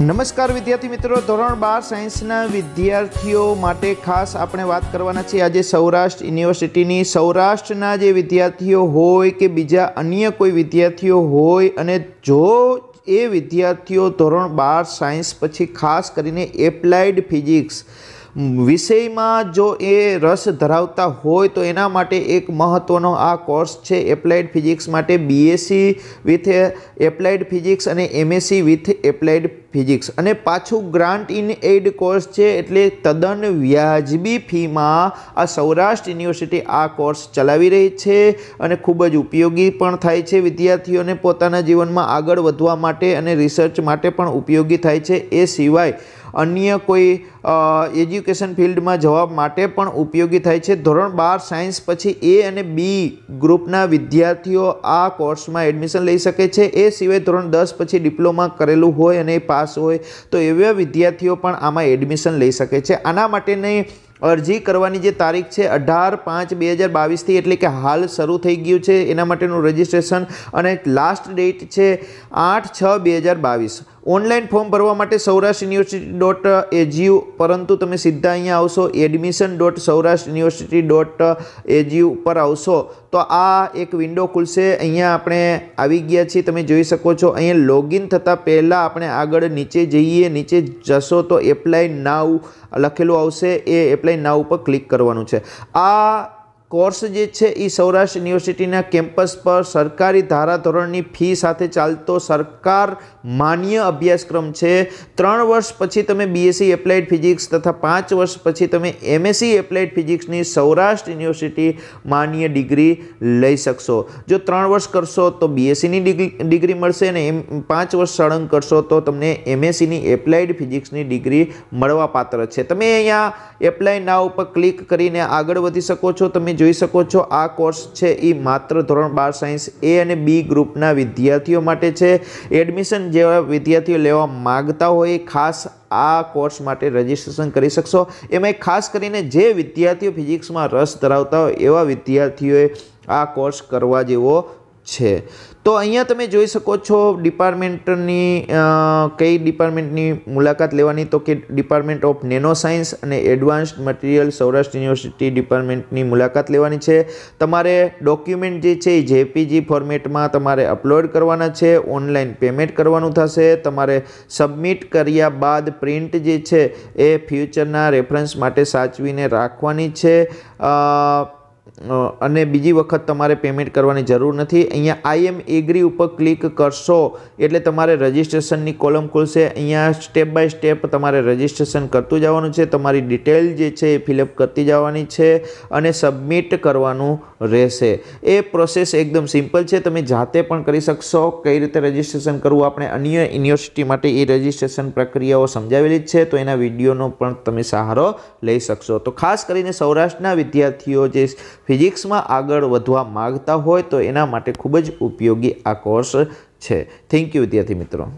નમસ્કાર વિદ્યાર્થી મિત્રો ધોરણ બાર સાયન્સના વિદ્યાર્થીઓ માટે ખાસ આપણે વાત કરવાના છીએ આજે સૌરાષ્ટ્ર યુનિવર્સિટીની સૌરાષ્ટ્રના જે વિદ્યાર્થીઓ હોય કે બીજા અન્ય કોઈ વિદ્યાર્થીઓ હોય અને જો એ વિદ્યાર્થીઓ ધોરણ બાર સાયન્સ પછી ખાસ કરીને એપ્લાઇડ ફિઝિક્સ વિષયમાં જો એ રસ ધરાવતા હોય તો એના માટે એક મહત્ત્વનો આ કોર્સ છે એપ્લાઇડ ફિઝિક્સ માટે બીએસસી વિથ એપ્લાઇડ ફિઝિક્સ અને એમએસસી વિથ એપ્લાઇડ ફિઝિક્સ અને પાછું ગ્રાન્ટ ઇન એડ કોર્સ છે એટલે તદ્દન વ્યાજબી ફીમાં આ સૌરાષ્ટ્ર યુનિવર્સિટી આ કોર્સ ચલાવી રહી છે અને ખૂબ જ ઉપયોગી પણ થાય છે વિદ્યાર્થીઓને પોતાના જીવનમાં આગળ વધવા માટે અને રિસર્ચ માટે પણ ઉપયોગી થાય છે એ સિવાય અન્ય કોઈ એજ્યુકેશન ફિલ્ડમાં જવાબ માટે પણ ઉપયોગી થાય છે ધોરણ બાર સાયન્સ પછી એ અને બી ગ્રુપના વિદ્યાર્થીઓ આ કોર્સમાં એડમિશન લઈ શકે છે એ સિવાય ધોરણ દસ પછી ડિપ્લોમા કરેલું હોય અને પાસ હોય તો એવા વિદ્યાર્થીઓ પણ આમાં એડમિશન લઈ શકે છે આના માટેની અરજી કરવાની જે તારીખ છે અઢાર પાંચ બે હજાર બાવીસથી એટલે કે હાલ શરૂ થઈ ગયું છે એના માટેનું રજિસ્ટ્રેશન અને લાસ્ટ ડેટ છે આઠ છ બે હજાર બાવીસ ઓનલાઈન ફોર્મ ભરવા માટે સૌરાષ્ટ્ર યુનિવર્સિટી ડોટ એજીયુ પરંતુ તમે સીધા અહીંયા આવશો admission dot Saurashtra university dot edu ઉપર આવશો તો આ એક વિન્ડો ખુલશે અહીંયા આપણે આવી ગયા છીએ તમે જોઈ શકો છો અહીંયા લોગિન થતાં પહેલાં આપણે આગળ નીચે જઈએ નીચે જશો તો એપ્લાય નાવ લખેલું આવશે એ એપ્લાય નાવ ઉપર ક્લિક કરવાનું છે આ કોર્સ જે છે એ સૌરાષ્ટ્ર યુનિવર્સિટીના કેમ્પસ પર સરકારી ધારાધોરણની ફી સાથે ચાલતો સરકાર માન્ય અભ્યાસક્રમ છે ત્રણ વર્ષ પછી તમે બીએસસી એપ્લાઇડ ફિઝિક્સ તથા પાંચ વર્ષ પછી તમે એમએસસી એપ્લાઇડ ફિઝિક્સની સૌરાષ્ટ્ર યુનિવર્સિટી માન્ય ડિગ્રી લઈ શકશો જો ત્રણ વર્ષ કરશો તો બીએસસીની e ડિગ્રી ડિગ્રી મળશે અને એમ પાંચ વર્ષ સળંગ કરશો તો તમને એમએસસીની એપ્લાઇડ ફિઝિક્સની ડિગ્રી મળવાપાત્ર છે તમે અહીંયા એપ્લાય ના ઉપર ક્લિક કરીને આગળ વધી શકો છો તમે જોઈ શકો છો આ કોર્સ છે એ માત્ર ધોરણ બાર સાયન્સ એ અને બી ગ્રુપના વિદ્યાર્થીઓ માટે છે એડમિશન જેવા વિદ્યાર્થીઓ લેવા માગતા હોય ખાસ આ કોર્સ માટે રજીસ્ટ્રેશન કરી શકશો એમાં ખાસ કરીને જે વિદ્યાર્થીઓ ફિઝિક્સમાં રસ ધરાવતા હોય એવા વિદ્યાર્થીઓએ આ કોર્સ કરવા જેવો છે તો અહીંયા તમે જોઈ શકો છો ડિપાર્ટમેન્ટની કઈ ડિપાર્ટમેન્ટની મુલાકાત લેવાની તો કે ડિપાર્ટમેન્ટ ઓફ નેનો સાયન્સ અને એડવાન્સ્ડ મટીરિયલ સૌરાષ્ટ્ર યુનિવર્સિટી ડિપાર્ટમેન્ટની મુલાકાત લેવાની છે તમારે ડોક્યુમેન્ટ જે છે એ જેપીજી ફોર્મેટમાં તમારે અપલોડ કરવાના છે ઓનલાઈન પેમેન્ટ કરવાનું થશે તમારે સબમિટ કર્યા બાદ પ્રિન્ટ જે છે એ ફ્યુચરના રેફરન્સ માટે સાચવીને રાખવાની છે અને બીજી વખત તમારે પેમેન્ટ કરવાની જરૂર નથી અહીંયા આઈ એમ એગ્રી ઉપર ક્લિક કરશો એટલે તમારે રજિસ્ટ્રેશનની કોલમ ખુલશે અહીંયા સ્ટેપ બાય સ્ટેપ તમારે રજિસ્ટ્રેશન કરતું જવાનું છે તમારી ડિટેલ જે છે એ ફિલઅપ કરતી જવાની છે અને સબમિટ કરવાનું રહેશે એ પ્રોસેસ એકદમ સિમ્પલ છે તમે જાતે પણ કરી શકશો કઈ રીતે રજિસ્ટ્રેશન કરવું આપણે અન્ય યુનિવર્સિટી માટે એ રજિસ્ટ્રેશન પ્રક્રિયાઓ સમજાવેલી છે તો એના વિડીયોનો પણ તમે સહારો લઈ શકશો તો ખાસ કરીને સૌરાષ્ટ્રના વિદ્યાર્થીઓ જે ફિઝિક્સમાં આગળ વધવા માગતા હોય તો એના માટે ખૂબ જ ઉપયોગી આ કોર્સ છે થેન્ક યુ વિદ્યાર્થી મિત્રો